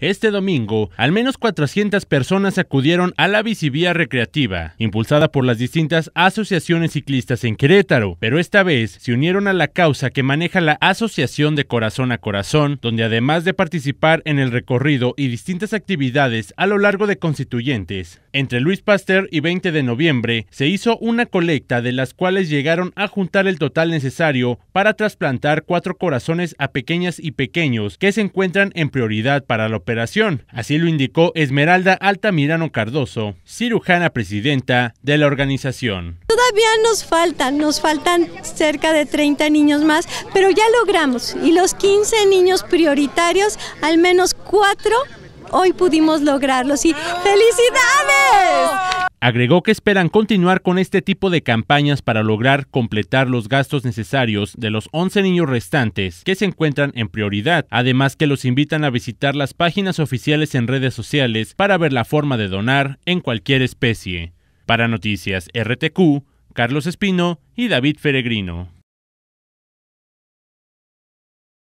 Este domingo, al menos 400 personas acudieron a la bicivía recreativa, impulsada por las distintas asociaciones ciclistas en Querétaro, pero esta vez se unieron a la causa que maneja la Asociación de Corazón a Corazón, donde además de participar en el recorrido y distintas actividades a lo largo de constituyentes, entre Luis Pasteur y 20 de noviembre se hizo una colecta de las cuales llegaron a juntar el total necesario para trasplantar cuatro corazones a pequeñas y pequeños que se encuentran en prioridad para la operación Así lo indicó Esmeralda Altamirano Cardoso, cirujana presidenta de la organización. Todavía nos faltan, nos faltan cerca de 30 niños más, pero ya logramos. Y los 15 niños prioritarios, al menos cuatro hoy pudimos lograrlos. Y felicidades. Agregó que esperan continuar con este tipo de campañas para lograr completar los gastos necesarios de los 11 niños restantes que se encuentran en prioridad, además que los invitan a visitar las páginas oficiales en redes sociales para ver la forma de donar en cualquier especie. Para Noticias RTQ, Carlos Espino y David Feregrino.